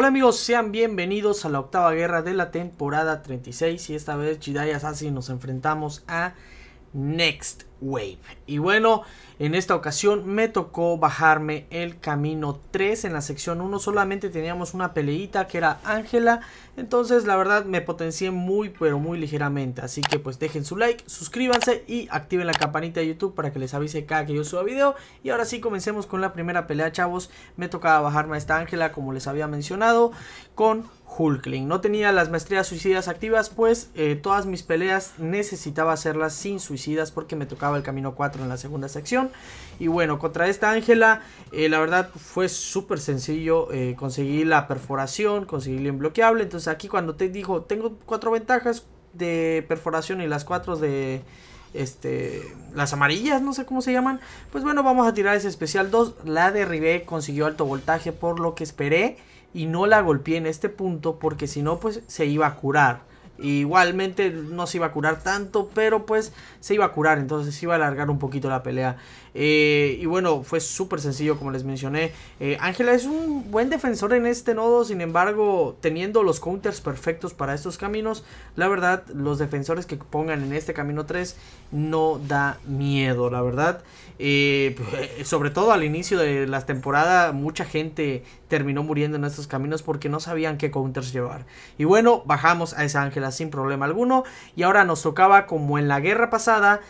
Hola amigos, sean bienvenidos a la octava guerra de la temporada 36 y esta vez Chidaya Assassin nos enfrentamos a Next. Wave. Y bueno, en esta ocasión me tocó bajarme el camino 3 en la sección 1. Solamente teníamos una peleita que era Ángela. Entonces la verdad me potencié muy pero muy ligeramente. Así que pues dejen su like, suscríbanse y activen la campanita de YouTube para que les avise cada que yo suba video. Y ahora sí comencemos con la primera pelea chavos. Me tocaba bajarme a esta Ángela como les había mencionado con Hulkling. No tenía las maestrías suicidas activas pues eh, todas mis peleas necesitaba hacerlas sin suicidas porque me tocaba el camino 4 en la segunda sección. Y bueno, contra esta Ángela, eh, la verdad fue súper sencillo Conseguí eh, conseguir la perforación, conseguir el imbloqueable. Entonces aquí cuando te dijo, tengo cuatro ventajas de perforación y las cuatro de este, las amarillas, no sé cómo se llaman. Pues bueno, vamos a tirar ese especial 2. La derribé, consiguió alto voltaje por lo que esperé y no la golpeé en este punto porque si no, pues se iba a curar. Igualmente no se iba a curar tanto, pero pues se iba a curar, entonces se iba a alargar un poquito la pelea. Eh, y bueno, fue súper sencillo como les mencioné. Eh, Ángela es un buen defensor en este nodo, sin embargo, teniendo los counters perfectos para estos caminos, la verdad, los defensores que pongan en este camino 3 no da miedo, la verdad. Eh, sobre todo al inicio de las temporadas, mucha gente terminó muriendo en estos caminos porque no sabían qué counters llevar. Y bueno, bajamos a esa Ángela sin problema alguno. Y ahora nos tocaba, como en la guerra pasada,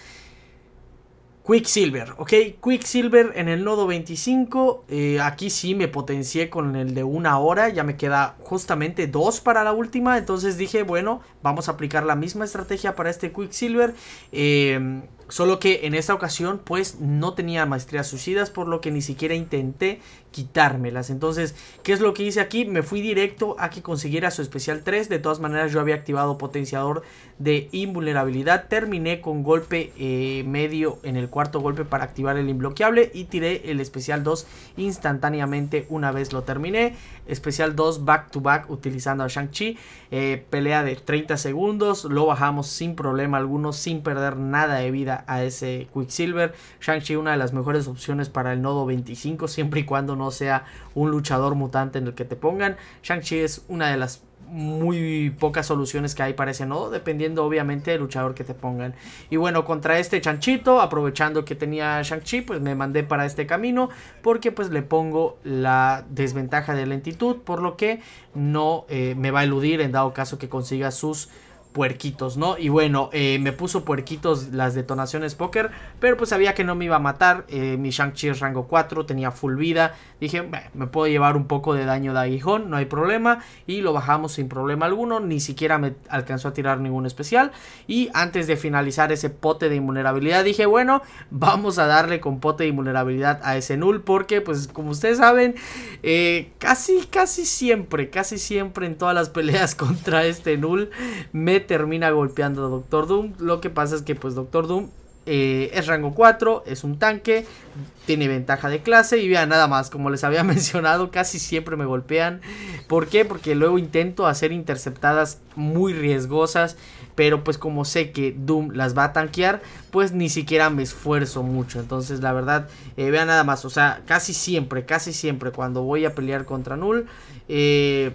Quicksilver, ¿ok? Quicksilver en el nodo 25. Eh, aquí sí me potencié con el de una hora. Ya me queda justamente dos para la última. Entonces dije, bueno, vamos a aplicar la misma estrategia para este Quicksilver. Eh, Solo que en esta ocasión pues no tenía maestrías suicidas por lo que ni siquiera intenté quitármelas. Entonces, ¿qué es lo que hice aquí? Me fui directo a que consiguiera su especial 3. De todas maneras yo había activado potenciador de invulnerabilidad. Terminé con golpe eh, medio en el cuarto golpe para activar el imbloqueable y tiré el especial 2 instantáneamente una vez lo terminé. Especial 2 back to back utilizando a Shang-Chi. Eh, pelea de 30 segundos. Lo bajamos sin problema alguno sin perder nada de vida a, ese Quicksilver. Shang-Chi una de las mejores opciones para el nodo 25, siempre y cuando no sea un luchador mutante en el que te pongan. Shang-Chi es una de las muy pocas soluciones que hay para ese nodo, dependiendo obviamente del luchador que te pongan. Y bueno, contra este chanchito, aprovechando que tenía Shang-Chi, pues me mandé para este camino, porque pues le pongo la desventaja de lentitud, por lo que no eh, me va a eludir en dado caso que consiga sus puerquitos, ¿no? Y bueno, eh, me puso puerquitos las detonaciones póker, pero pues sabía que no me iba a matar. Eh, mi Shang-Chi es rango 4, tenía full vida. Dije, me puedo llevar un poco de daño de aguijón, no hay problema. Y lo bajamos sin problema alguno, ni siquiera me alcanzó a tirar ningún especial. Y antes de finalizar ese pote de invulnerabilidad, dije, bueno, vamos a darle con pote de invulnerabilidad a ese null, porque pues como ustedes saben, eh, casi, casi siempre, casi siempre en todas las peleas contra este null, me termina golpeando a Doctor Doom. Lo que pasa es que pues Doctor Doom eh, es rango 4, es un tanque, tiene ventaja de clase y vean nada más, como les había mencionado, casi siempre me golpean. ¿Por qué? Porque luego intento hacer interceptadas muy riesgosas, pero pues como sé que Doom las va a tanquear, pues ni siquiera me esfuerzo mucho. Entonces la verdad, eh, vean nada más, o sea, casi siempre, casi siempre cuando voy a pelear contra Null, eh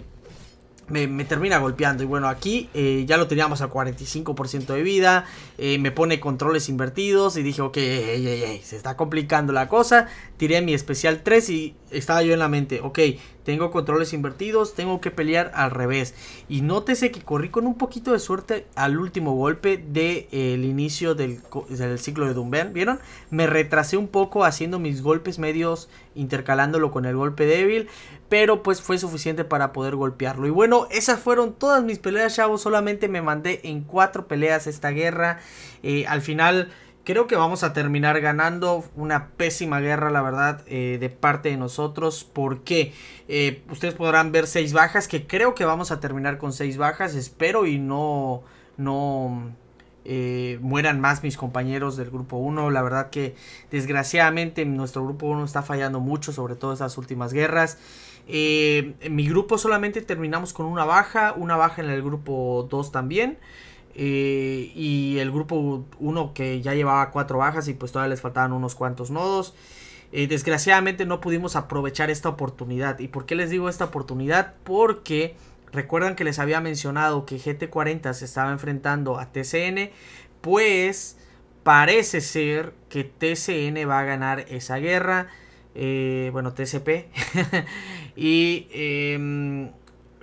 me, termina golpeando. Y bueno, aquí eh, ya lo teníamos a 45% de vida. Eh, me pone controles invertidos. Y dije, ok, se está complicando la cosa. Tiré mi especial 3 y estaba yo en la mente, ok, tengo controles invertidos, tengo que pelear al revés. Y nótese que corrí con un poquito de suerte al último golpe del de, eh, el inicio del, del, ciclo de Dumben. ¿Vieron? Me retrasé un poco haciendo mis golpes medios, intercalándolo con el golpe débil. Pero pues fue suficiente para poder golpearlo. Y bueno esas fueron todas mis peleas, chavos. Solamente me mandé en cuatro peleas esta guerra. Eh, al final, creo que vamos a terminar ganando una pésima guerra, la verdad, eh, de parte de nosotros. Porque eh, ustedes podrán ver seis bajas, que creo que vamos a terminar con seis bajas. Espero y no... no eh, mueran más mis compañeros del grupo 1. La verdad que desgraciadamente nuestro grupo 1 está fallando mucho, sobre todo esas últimas guerras. Eh, en mi grupo solamente terminamos con una baja, una baja en el grupo 2 también. Eh, y el grupo 1 que ya llevaba cuatro bajas y pues todavía les faltaban unos cuantos nodos. desgraciadamente no pudimos aprovechar esta oportunidad. ¿Y por qué les digo esta oportunidad? Porque Recuerdan que les había mencionado que GT40 se estaba enfrentando a TCN. Pues parece ser que TCN va a ganar esa guerra. Eh, bueno, TCP. y em,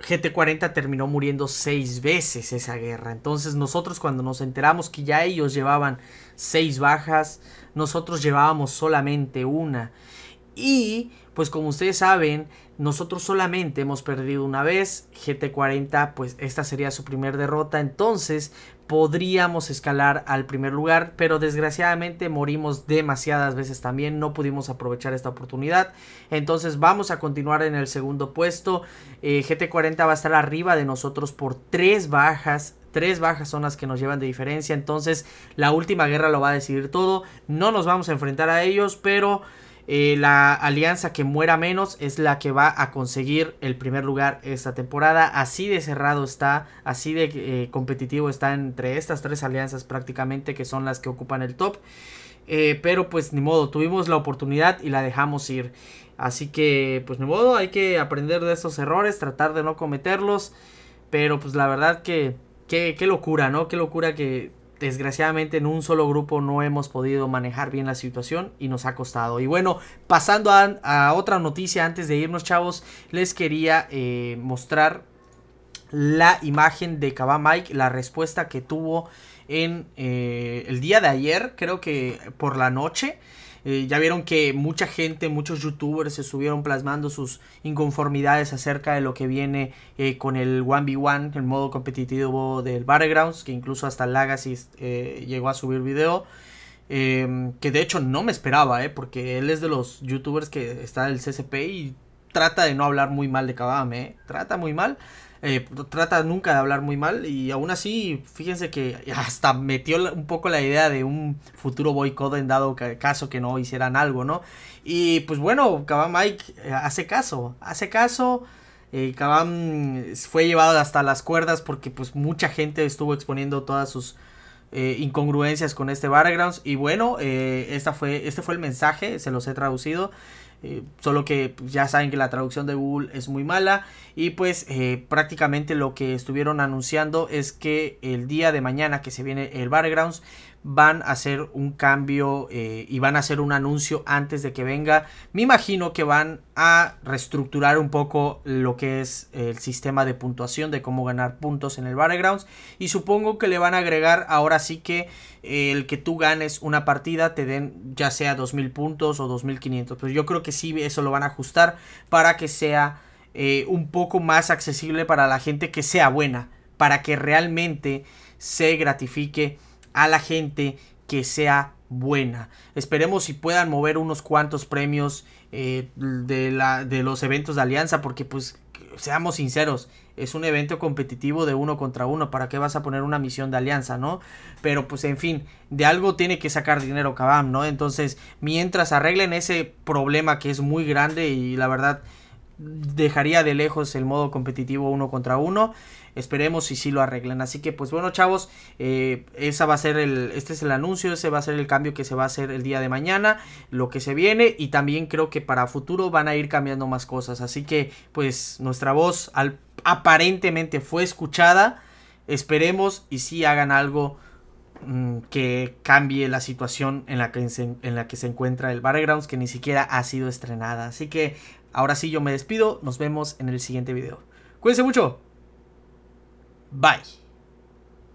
GT40 terminó muriendo seis veces esa guerra. Entonces nosotros cuando nos enteramos que ya ellos llevaban seis bajas, nosotros llevábamos solamente una. Y pues como ustedes saben, nosotros solamente hemos perdido una vez. GT40, pues esta sería su primer derrota. Entonces podríamos escalar al primer lugar. Pero desgraciadamente morimos demasiadas veces también. No pudimos aprovechar esta oportunidad. Entonces vamos a continuar en el segundo puesto. Eh, GT40 va a estar arriba de nosotros por tres bajas. Tres bajas son las que nos llevan de diferencia. Entonces la última guerra lo va a decidir todo. No nos vamos a enfrentar a ellos. Pero eh, la alianza que muera menos es la que va a conseguir el primer lugar esta temporada. Así de cerrado está, así de eh, competitivo está entre estas tres alianzas prácticamente que son las que ocupan el top. Eh, pero pues ni modo, tuvimos la oportunidad y la dejamos ir. Así que pues ni modo, hay que aprender de estos errores, tratar de no cometerlos. Pero pues la verdad que qué, locura, ¿no? Qué locura que desgraciadamente en un solo grupo no hemos podido manejar bien la situación y nos ha costado. Y bueno, pasando a, otra noticia antes de irnos, chavos, les quería eh, mostrar la imagen de Kaba Mike, la respuesta que tuvo en eh, el día de ayer, creo que por la noche. Eh, ya vieron que mucha gente, muchos youtubers se subieron plasmando sus inconformidades acerca de lo que viene eh, con el 1v1, el modo competitivo del Battlegrounds, que incluso hasta Legacy eh, llegó a subir video. Em, que de hecho no me esperaba, porque él es de los youtubers que está del CCP y trata de no hablar muy mal de Kabam, trata muy mal. Eh, trata nunca de hablar muy mal y aún así, fíjense que hasta metió un poco la idea de un futuro boicot en dado caso que no hicieran algo, ¿no? Y pues bueno, Kabam Mike eh, hace caso, hace caso. Eh, eh, fue llevado hasta las cuerdas porque pues mucha gente estuvo exponiendo todas sus incongruencias con este background Y bueno, esta fue, este fue el mensaje, se los he traducido. Eh, solo que pues, ya saben que la traducción de Google es muy mala y pues eh, prácticamente lo que estuvieron anunciando es que el día de mañana que se viene el Battlegrounds van a hacer un cambio eh, y van a hacer un anuncio antes de que venga. Me imagino que van a reestructurar un poco lo que es el sistema de puntuación de cómo ganar puntos en el Battlegrounds y supongo que le van a agregar ahora sí que el que tú ganes una partida te den ya sea 2.000 puntos o 2.500. Pero pues yo creo que sí, eso lo van a ajustar para que sea eh, un poco más accesible para la gente que sea buena. Para que realmente se gratifique a la gente que sea buena. Esperemos si puedan mover unos cuantos premios eh, de, la, de los eventos de Alianza porque pues seamos sinceros, es un evento competitivo de uno contra uno, ¿para qué vas a poner una misión de alianza, no? Pero pues en fin, de algo tiene que sacar dinero Kabam, ¿no? Entonces, mientras arreglen ese problema que es muy grande y la verdad dejaría de lejos el modo competitivo uno contra uno. Esperemos y si lo arreglan. Así que, pues bueno, chavos, eh, esa va a ser el, este es el anuncio, ese va a ser el cambio que se va a hacer el día de mañana, lo que se viene y también creo que para futuro van a ir cambiando más cosas. Así que, pues nuestra voz aparentemente fue escuchada. Esperemos y si hagan algo mm, que cambie la situación en la que, se, en la que se encuentra el Battlegrounds que ni siquiera ha sido estrenada. Así que Ahora sí yo me despido, nos vemos en el siguiente video. Cuídense mucho. Bye.